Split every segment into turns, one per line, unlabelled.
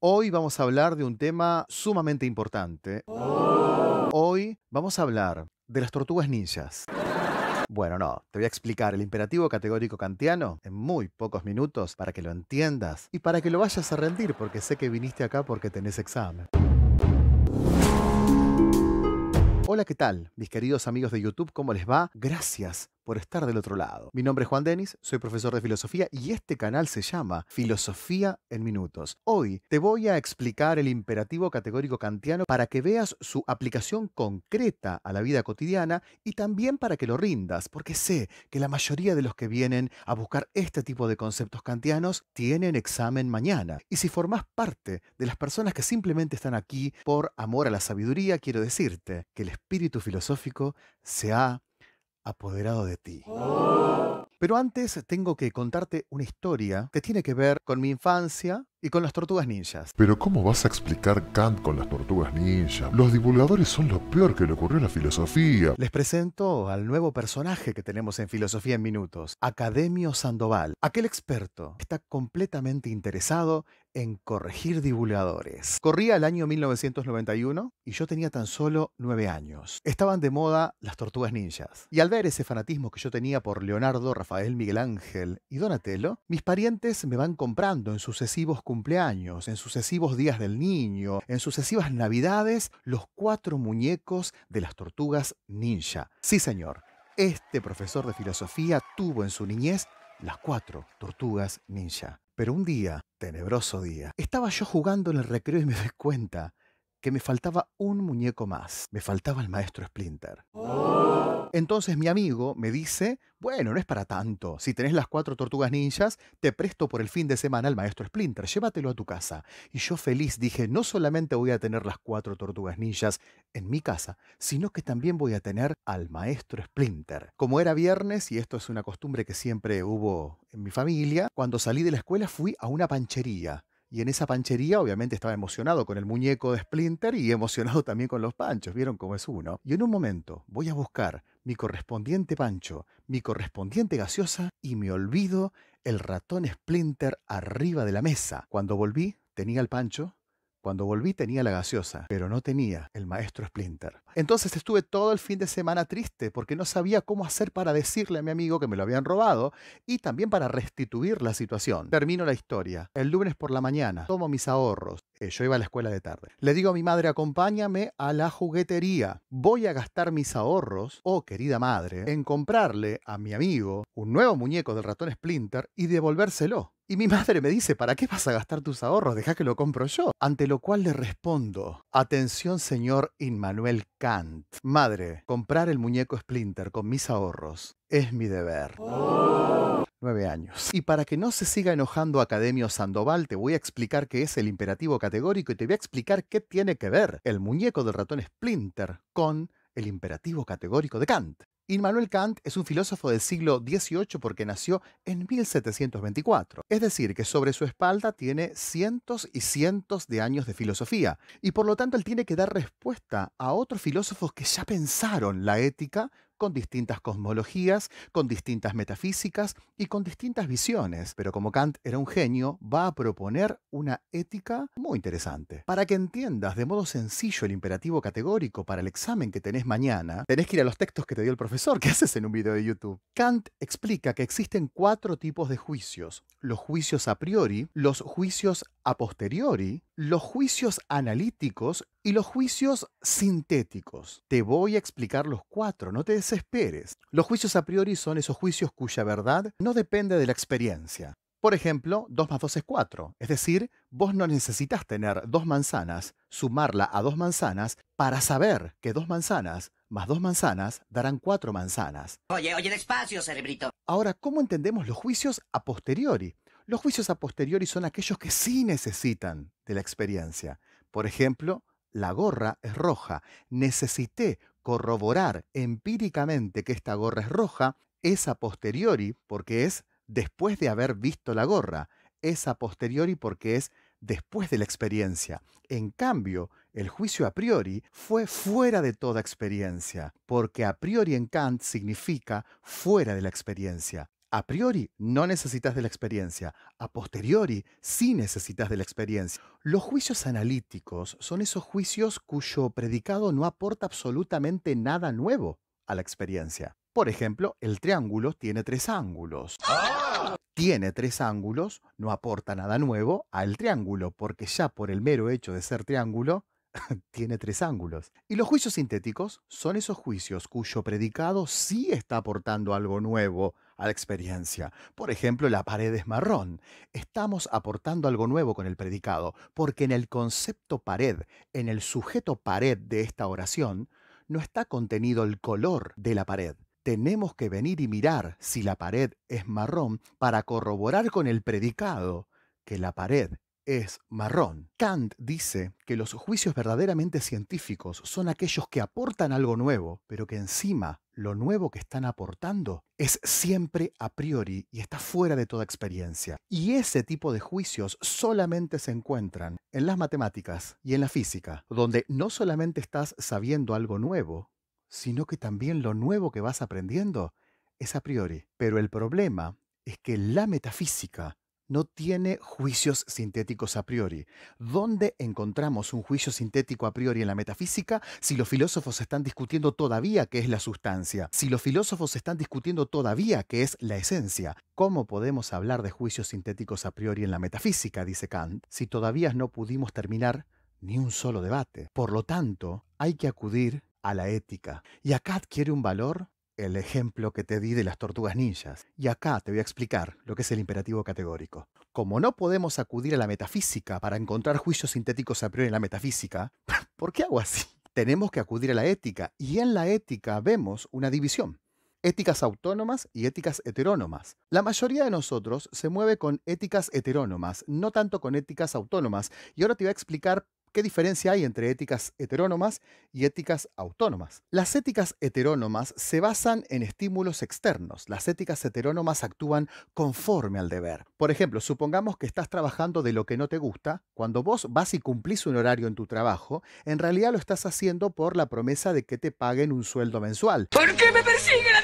Hoy vamos a hablar de un tema sumamente importante. Hoy vamos a hablar de las tortugas ninjas. Bueno, no, te voy a explicar el imperativo categórico kantiano en muy pocos minutos para que lo entiendas y para que lo vayas a rendir, porque sé que viniste acá porque tenés examen. Hola, ¿qué tal? Mis queridos amigos de YouTube, ¿cómo les va? Gracias por estar del otro lado. Mi nombre es Juan Denis, soy profesor de filosofía y este canal se llama Filosofía en Minutos. Hoy te voy a explicar el imperativo categórico kantiano para que veas su aplicación concreta a la vida cotidiana y también para que lo rindas, porque sé que la mayoría de los que vienen a buscar este tipo de conceptos kantianos tienen examen mañana. Y si formas parte de las personas que simplemente están aquí por amor a la sabiduría, quiero decirte que el espíritu filosófico se ha apoderado de ti. Oh. Pero antes tengo que contarte una historia que tiene que ver con mi infancia y con las tortugas ninjas. Pero ¿cómo vas a explicar Kant con las tortugas ninjas? Los divulgadores son lo peor que le ocurrió a la filosofía. Les presento al nuevo personaje que tenemos en Filosofía en Minutos, Academio Sandoval, aquel experto está completamente interesado en corregir divulgadores. Corría el año 1991 y yo tenía tan solo nueve años. Estaban de moda las tortugas ninjas. Y al ver ese fanatismo que yo tenía por Leonardo, Rafael Miguel Ángel y Donatello, mis parientes me van comprando en sucesivos cumpleaños, en sucesivos días del niño, en sucesivas navidades, los cuatro muñecos de las tortugas ninja. Sí, señor, este profesor de filosofía tuvo en su niñez las cuatro tortugas ninja. Pero un día, tenebroso día, estaba yo jugando en el recreo y me doy cuenta que me faltaba un muñeco más. Me faltaba el maestro Splinter. Oh. Entonces mi amigo me dice, bueno, no es para tanto. Si tenés las cuatro tortugas ninjas, te presto por el fin de semana al maestro Splinter. Llévatelo a tu casa. Y yo feliz dije, no solamente voy a tener las cuatro tortugas ninjas en mi casa, sino que también voy a tener al maestro Splinter. Como era viernes, y esto es una costumbre que siempre hubo en mi familia, cuando salí de la escuela fui a una panchería. Y en esa panchería, obviamente, estaba emocionado con el muñeco de Splinter y emocionado también con los panchos. ¿Vieron cómo es uno? Y en un momento voy a buscar mi correspondiente pancho, mi correspondiente gaseosa y me olvido el ratón Splinter arriba de la mesa. Cuando volví, tenía el pancho, cuando volví tenía la gaseosa, pero no tenía el maestro Splinter. Entonces estuve todo el fin de semana triste porque no sabía cómo hacer para decirle a mi amigo que me lo habían robado y también para restituir la situación. Termino la historia. El lunes por la mañana tomo mis ahorros. Eh, yo iba a la escuela de tarde. Le digo a mi madre, acompáñame a la juguetería. Voy a gastar mis ahorros, oh querida madre, en comprarle a mi amigo un nuevo muñeco del ratón Splinter y devolvérselo. Y mi madre me dice, ¿para qué vas a gastar tus ahorros? Deja que lo compro yo. Ante lo cual le respondo, atención señor Immanuel Kant. Madre, comprar el muñeco Splinter con mis ahorros es mi deber. Nueve años. Y para que no se siga enojando Academio Sandoval, te voy a explicar qué es el imperativo categórico y te voy a explicar qué tiene que ver el muñeco del ratón Splinter con el imperativo categórico de Kant. Immanuel Kant es un filósofo del siglo XVIII porque nació en 1724, es decir, que sobre su espalda tiene cientos y cientos de años de filosofía, y por lo tanto él tiene que dar respuesta a otros filósofos que ya pensaron la ética con distintas cosmologías, con distintas metafísicas y con distintas visiones. Pero como Kant era un genio, va a proponer una ética muy interesante. Para que entiendas de modo sencillo el imperativo categórico para el examen que tenés mañana, tenés que ir a los textos que te dio el profesor que haces en un video de YouTube. Kant explica que existen cuatro tipos de juicios. Los juicios a priori, los juicios a posteriori, los juicios analíticos y los juicios sintéticos. Te voy a explicar los cuatro, no te desesperes. Los juicios a priori son esos juicios cuya verdad no depende de la experiencia. Por ejemplo, 2 más 2 es 4. Es decir, vos no necesitas tener dos manzanas, sumarla a dos manzanas, para saber que dos manzanas más dos manzanas darán cuatro manzanas. Oye, oye, despacio, cerebrito. Ahora, ¿cómo entendemos los juicios a posteriori? Los juicios a posteriori son aquellos que sí necesitan de la experiencia. Por ejemplo, la gorra es roja. Necesité corroborar empíricamente que esta gorra es roja, es a posteriori porque es después de haber visto la gorra, es a posteriori porque es después de la experiencia. En cambio, el juicio a priori fue fuera de toda experiencia, porque a priori en Kant significa fuera de la experiencia. A priori no necesitas de la experiencia, a posteriori sí necesitas de la experiencia. Los juicios analíticos son esos juicios cuyo predicado no aporta absolutamente nada nuevo a la experiencia. Por ejemplo, el triángulo tiene tres ángulos. Tiene tres ángulos, no aporta nada nuevo al triángulo, porque ya por el mero hecho de ser triángulo, tiene tres ángulos. Y los juicios sintéticos son esos juicios cuyo predicado sí está aportando algo nuevo a la experiencia. Por ejemplo, la pared es marrón. Estamos aportando algo nuevo con el predicado, porque en el concepto pared, en el sujeto pared de esta oración, no está contenido el color de la pared. Tenemos que venir y mirar si la pared es marrón para corroborar con el predicado que la pared es marrón. Kant dice que los juicios verdaderamente científicos son aquellos que aportan algo nuevo, pero que encima lo nuevo que están aportando es siempre a priori y está fuera de toda experiencia. Y ese tipo de juicios solamente se encuentran en las matemáticas y en la física, donde no solamente estás sabiendo algo nuevo, sino que también lo nuevo que vas aprendiendo es a priori. Pero el problema es que la metafísica no tiene juicios sintéticos a priori. ¿Dónde encontramos un juicio sintético a priori en la metafísica si los filósofos están discutiendo todavía qué es la sustancia? Si los filósofos están discutiendo todavía qué es la esencia. ¿Cómo podemos hablar de juicios sintéticos a priori en la metafísica, dice Kant, si todavía no pudimos terminar ni un solo debate? Por lo tanto, hay que acudir a la ética. Y acá adquiere un valor el ejemplo que te di de las tortugas ninjas. Y acá te voy a explicar lo que es el imperativo categórico. Como no podemos acudir a la metafísica para encontrar juicios sintéticos a priori en la metafísica, ¿por qué hago así? Tenemos que acudir a la ética y en la ética vemos una división. Éticas autónomas y éticas heterónomas. La mayoría de nosotros se mueve con éticas heterónomas, no tanto con éticas autónomas, y ahora te voy a explicar ¿Qué diferencia hay entre éticas heterónomas y éticas autónomas? Las éticas heterónomas se basan en estímulos externos. Las éticas heterónomas actúan conforme al deber. Por ejemplo, supongamos que estás trabajando de lo que no te gusta. Cuando vos vas y cumplís un horario en tu trabajo, en realidad lo estás haciendo por la promesa de que te paguen un sueldo mensual. ¿Por qué me persiguen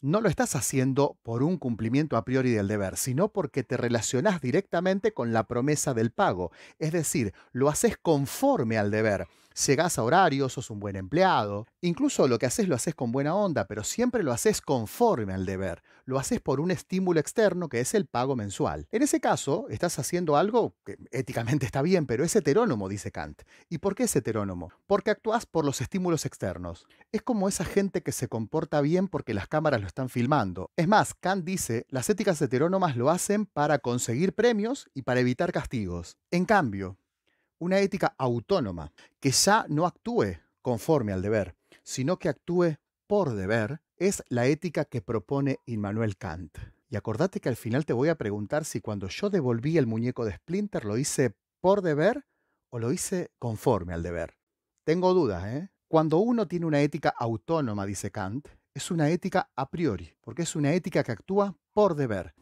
no lo estás haciendo por un cumplimiento a priori del deber, sino porque te relacionás directamente con la promesa del pago. Es decir, lo haces conforme al deber llegás a horarios, sos un buen empleado, incluso lo que haces lo haces con buena onda, pero siempre lo haces conforme al deber, lo haces por un estímulo externo que es el pago mensual. En ese caso, estás haciendo algo que éticamente está bien, pero es heterónomo, dice Kant. ¿Y por qué es heterónomo? Porque actúas por los estímulos externos. Es como esa gente que se comporta bien porque las cámaras lo están filmando. Es más, Kant dice, las éticas heterónomas lo hacen para conseguir premios y para evitar castigos. En cambio, una ética autónoma, que ya no actúe conforme al deber, sino que actúe por deber, es la ética que propone Immanuel Kant. Y acordate que al final te voy a preguntar si cuando yo devolví el muñeco de Splinter lo hice por deber o lo hice conforme al deber. Tengo dudas, ¿eh? Cuando uno tiene una ética autónoma, dice Kant, es una ética a priori, porque es una ética que actúa por deber.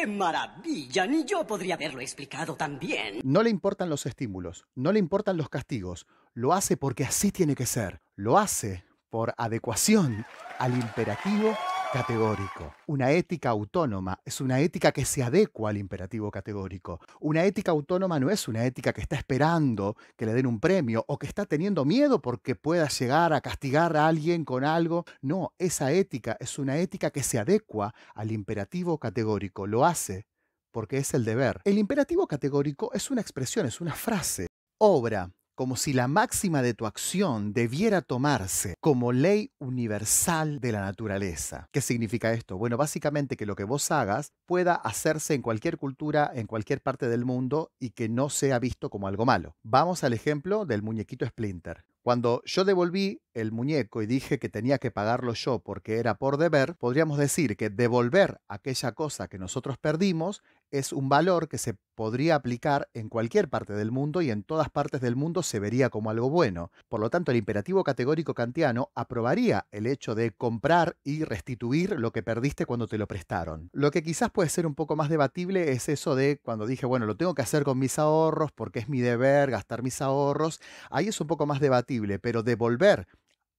¡Qué maravilla! Ni yo podría haberlo explicado tan bien. No le importan los estímulos, no le importan los castigos. Lo hace porque así tiene que ser. Lo hace por adecuación al imperativo categórico, una ética autónoma, es una ética que se adecua al imperativo categórico. Una ética autónoma no es una ética que está esperando que le den un premio o que está teniendo miedo porque pueda llegar a castigar a alguien con algo. No, esa ética es una ética que se adecua al imperativo categórico, lo hace porque es el deber. El imperativo categórico es una expresión, es una frase, obra como si la máxima de tu acción debiera tomarse como ley universal de la naturaleza. ¿Qué significa esto? Bueno, básicamente que lo que vos hagas pueda hacerse en cualquier cultura, en cualquier parte del mundo y que no sea visto como algo malo. Vamos al ejemplo del muñequito Splinter. Cuando yo devolví el muñeco y dije que tenía que pagarlo yo porque era por deber, podríamos decir que devolver aquella cosa que nosotros perdimos es un valor que se podría aplicar en cualquier parte del mundo y en todas partes del mundo se vería como algo bueno. Por lo tanto, el imperativo categórico kantiano aprobaría el hecho de comprar y restituir lo que perdiste cuando te lo prestaron. Lo que quizás puede ser un poco más debatible es eso de cuando dije, bueno, lo tengo que hacer con mis ahorros porque es mi deber gastar mis ahorros. Ahí es un poco más debatible, pero devolver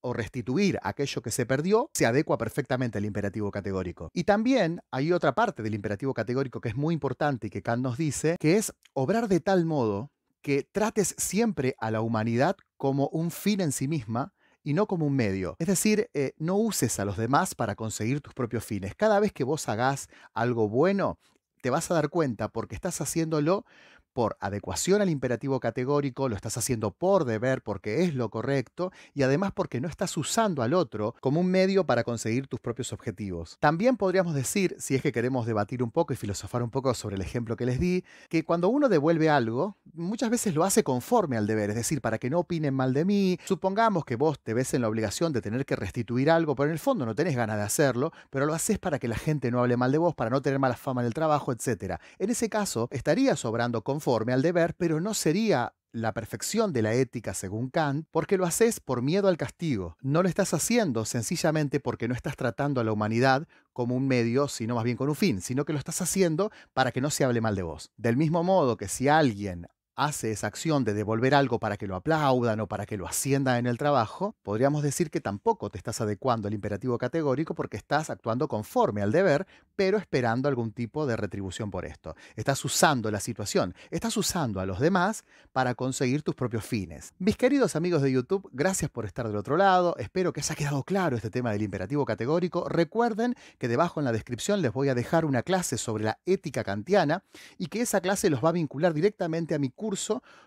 o restituir aquello que se perdió se adecua perfectamente al imperativo categórico. Y también hay otra parte del imperativo categórico que es muy importante y que Kant nos dice, que es obrar de tal modo que trates siempre a la humanidad como un fin en sí misma y no como un medio. Es decir, eh, no uses a los demás para conseguir tus propios fines. Cada vez que vos hagas algo bueno, te vas a dar cuenta porque estás haciéndolo por adecuación al imperativo categórico, lo estás haciendo por deber porque es lo correcto y además porque no estás usando al otro como un medio para conseguir tus propios objetivos. También podríamos decir, si es que queremos debatir un poco y filosofar un poco sobre el ejemplo que les di, que cuando uno devuelve algo, muchas veces lo hace conforme al deber, es decir, para que no opinen mal de mí. Supongamos que vos te ves en la obligación de tener que restituir algo, pero en el fondo no tenés ganas de hacerlo, pero lo haces para que la gente no hable mal de vos, para no tener mala fama en el trabajo, etc. En ese caso, estaría sobrando con conforme al deber, pero no sería la perfección de la ética según Kant, porque lo haces por miedo al castigo. No lo estás haciendo sencillamente porque no estás tratando a la humanidad como un medio, sino más bien con un fin, sino que lo estás haciendo para que no se hable mal de vos. Del mismo modo que si alguien hace esa acción de devolver algo para que lo aplaudan o para que lo asciendan en el trabajo, podríamos decir que tampoco te estás adecuando al imperativo categórico porque estás actuando conforme al deber, pero esperando algún tipo de retribución por esto. Estás usando la situación, estás usando a los demás para conseguir tus propios fines. Mis queridos amigos de YouTube, gracias por estar del otro lado. Espero que haya quedado claro este tema del imperativo categórico. Recuerden que debajo en la descripción les voy a dejar una clase sobre la ética kantiana y que esa clase los va a vincular directamente a mi curso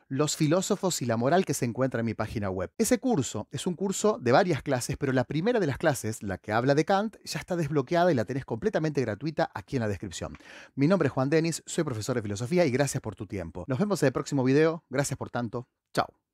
los filósofos y la moral que se encuentra en mi página web. Ese curso es un curso de varias clases, pero la primera de las clases, la que habla de Kant, ya está desbloqueada y la tenés completamente gratuita aquí en la descripción. Mi nombre es Juan Denis, soy profesor de filosofía y gracias por tu tiempo. Nos vemos en el próximo video, gracias por tanto, chao.